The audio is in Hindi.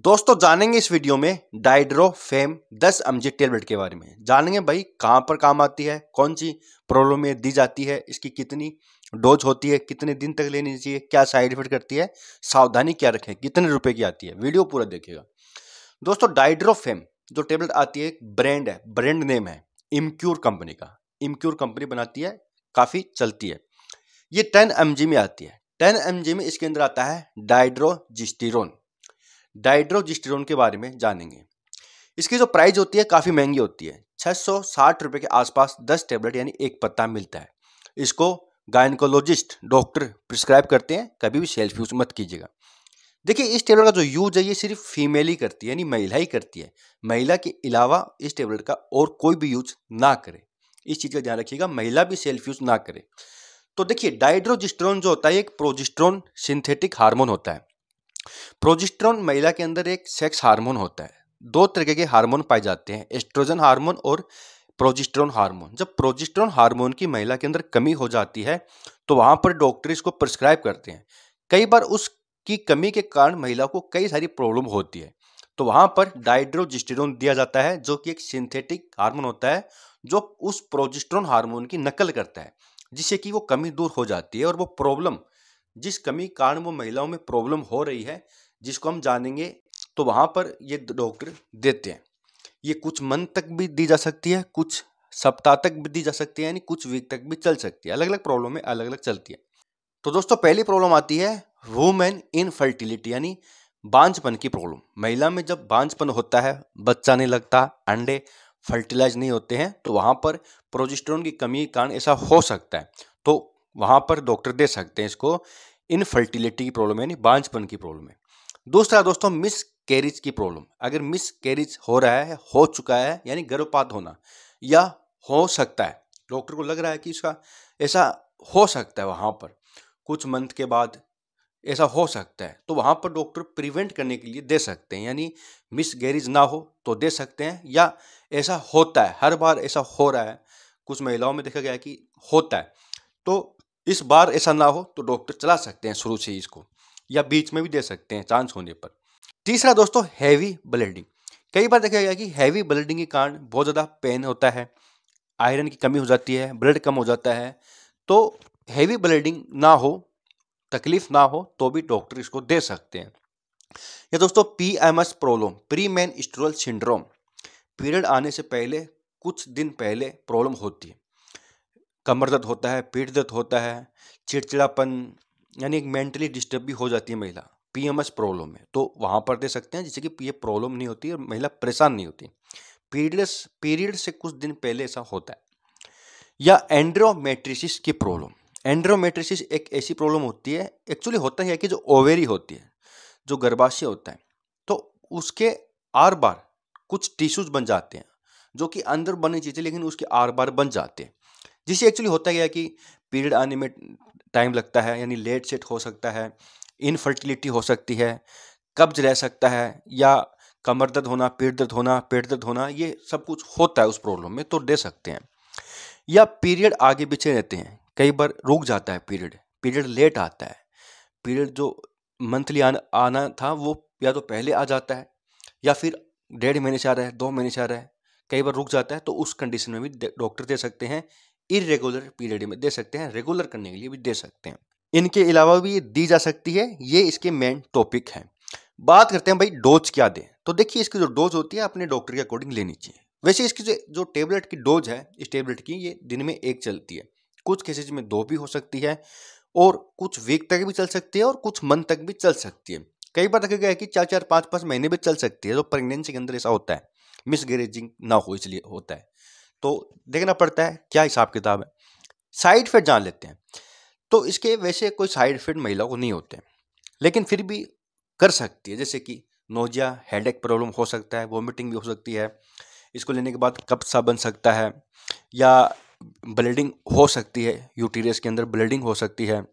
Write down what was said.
दोस्तों जानेंगे इस वीडियो में डाइड्रो फेम 10 एमजी टेबलेट के बारे में जानेंगे भाई कहाँ पर काम आती है कौन सी प्रॉब्लम में दी जाती है इसकी कितनी डोज होती है कितने दिन तक लेनी चाहिए क्या साइड इफेक्ट करती है सावधानी क्या रखें कितने रुपए की आती है वीडियो पूरा देखिएगा दोस्तों डाइड्रोफेम जो टेबलेट आती है ब्रांड है ब्रांड नेम है इमक्यूर कंपनी का इमक्यूर कंपनी बनाती है काफ़ी चलती है ये टेन एम में आती है टेन एम में इसके अंदर आता है डाइड्रोजिस्टिरोन डाइड्रोजिस्टेरोन के बारे में जानेंगे इसकी जो प्राइस होती है काफ़ी महंगी होती है छः सौ साठ के आसपास दस टेबलेट यानी एक पत्ता मिलता है इसको गायनकोलॉजिस्ट डॉक्टर प्रिस्क्राइब करते हैं कभी भी सेल्फ यूज़ मत कीजिएगा देखिए इस टेबलेट का जो यूज है ये सिर्फ फीमेल ही करती है यानी महिला ही करती है महिला के अलावा इस टेबलेट का और कोई भी यूज ना करे इस चीज़ का ध्यान रखिएगा महिला भी सेल्फ यूज ना करे तो देखिए डाइड्रोजिस्ट्रोन जो होता है एक प्रोजिस्ट्रॉन सिंथेटिक हार्मोन होता है प्रोजिस्ट्रॉन महिला के अंदर एक सेक्स हार्मोन होता है दो तरीके के हार्मोन पाए जाते हैं एस्ट्रोजन हार्मोन और प्रोजिस्ट्रॉन हार्मोन जब प्रोजिस्ट्रॉन हार्मोन की महिला के अंदर कमी हो जाती है तो वहाँ पर डॉक्टर इसको प्रिस्क्राइब करते हैं कई बार उसकी कमी के कारण महिला को कई सारी प्रॉब्लम होती है तो वहाँ पर डाइड्रोजिस्टेरोन दिया जाता है जो कि एक सिंथेटिक हार्मोन होता है जो उस प्रोजिस्ट्रॉन हार्मोन की नकल करता है जिससे कि वो कमी दूर हो जाती है और वो प्रॉब्लम जिस कमी कारण वो महिलाओं में प्रॉब्लम हो रही है जिसको हम जानेंगे तो वहाँ पर ये डॉक्टर देते हैं ये कुछ मंथ तक भी दी जा सकती है कुछ सप्ताह तक भी दी जा सकती है यानी कुछ वीक तक भी चल सकती है अलग अलग प्रॉब्लम में अलग अलग चलती है तो दोस्तों पहली प्रॉब्लम आती है वुमेन इनफर्टिलिटी यानी बांझपन की प्रॉब्लम महिला में जब बांझपन होता है बच्चा नहीं लगता अंडे फर्टिलाइज नहीं होते हैं तो वहाँ पर प्रोजिस्ट्रोन की कमी के कारण ऐसा हो सकता है तो वहाँ पर डॉक्टर दे सकते हैं इसको इनफर्टिलिटी की प्रॉब्लम यानी बांझपन की प्रॉब्लम है दूसरा दोस्तों मिस कैरिज की प्रॉब्लम अगर मिस कैरिज हो रहा है हो चुका है यानी गर्भपात होना या हो सकता है डॉक्टर को लग रहा है कि इसका ऐसा हो सकता है वहाँ पर कुछ मंथ के बाद ऐसा हो सकता है तो वहाँ पर डॉक्टर प्रिवेंट करने के लिए दे सकते हैं यानी मिस गैरिज ना हो तो दे सकते हैं या ऐसा होता है हर बार ऐसा हो रहा है कुछ महिलाओं में देखा गया कि होता है तो इस बार ऐसा ना हो तो डॉक्टर चला सकते हैं शुरू से ही इसको या बीच में भी दे सकते हैं चांस होने पर तीसरा दोस्तों हैवी ब्लडिंग कई बार देखा गया कि हैवी ब्लडिंग के कारण बहुत ज़्यादा पेन होता है आयरन की कमी हो जाती है ब्लड कम हो जाता है तो हैवी ब्लडिंग ना हो तकलीफ ना हो तो भी डॉक्टर इसको दे सकते हैं या दोस्तों P M S problem pre menstrual syndrome period आने से पहले कुछ दिन पहले प्रॉब्लम होती है कमर दर्द होता है पेट दर्द होता है चिड़चिड़ापन यानी एक मेंटली डिस्टर्ब भी हो जाती है महिला पीएमएस प्रॉब्लम है तो वहाँ पर दे सकते हैं जिससे कि ये प्रॉब्लम नहीं होती और महिला परेशान नहीं होती पीरियड्स पीरियड से कुछ दिन पहले ऐसा होता है या एंड्रोमेट्रिसिस की प्रॉब्लम एंड्रोमेट्रिसिस एक ऐसी प्रॉब्लम होती है एक्चुअली होता है कि जो ओवेरी होती है जो गर्भाशय होता है तो उसके आर बार कुछ टिश्यूज बन जाते हैं जो कि अंदर बनी चीज़ें लेकिन उसके आर बार बन जाते हैं जिससे एक्चुअली होता है कि पीरियड आने में टाइम लगता है यानी लेट सेट हो सकता है इनफर्टिलिटी हो सकती है कब्ज रह सकता है या कमर दर्द होना पेट दर्द होना पेट दर्द होना ये सब कुछ होता है उस प्रॉब्लम में तो दे सकते हैं या पीरियड आगे पीछे रहते हैं कई बार रुक जाता है पीरियड पीरियड लेट आता है पीरियड जो मंथली आन, आना था वो या तो पहले आ जाता है या फिर डेढ़ महीने से आ रहा है दो महीने से आ रहा है कई बार रुक जाता है तो उस कंडीशन में भी डॉक्टर दे सकते हैं इरेगुलर पीरियड में दे सकते हैं रेगुलर करने के लिए भी दे सकते हैं इनके अलावा भी ये दी जा सकती है ये इसके मेन टॉपिक हैं बात करते हैं भाई डोज क्या दें तो देखिए इसकी जो डोज होती है अपने डॉक्टर के अकॉर्डिंग लेनी चाहिए वैसे इसकी जो जो टेबलेट की डोज है इस टेबलेट की ये दिन में एक चलती है कुछ केसेज में दो भी हो सकती है और कुछ वीक तक भी चल सकती है और कुछ मंथ तक भी चल सकती है कई बार देखा गया है कि चार चार पाँच पाँच महीने भी चल सकती है तो प्रेगनेंसी के अंदर ऐसा होता है मिसगेरेजिंग ना हो इसलिए होता है तो देखना पड़ता है क्या हिसाब किताब है साइड इफेक्ट जान लेते हैं तो इसके वैसे कोई साइड इफेक्ट महिला को नहीं होते लेकिन फिर भी कर सकती है जैसे कि नोजिया हेड प्रॉब्लम हो सकता है वॉमिटिंग भी हो सकती है इसको लेने के बाद सा बन सकता है या ब्लीडिंग हो सकती है यूटीरियस के अंदर ब्लीडिंग हो सकती है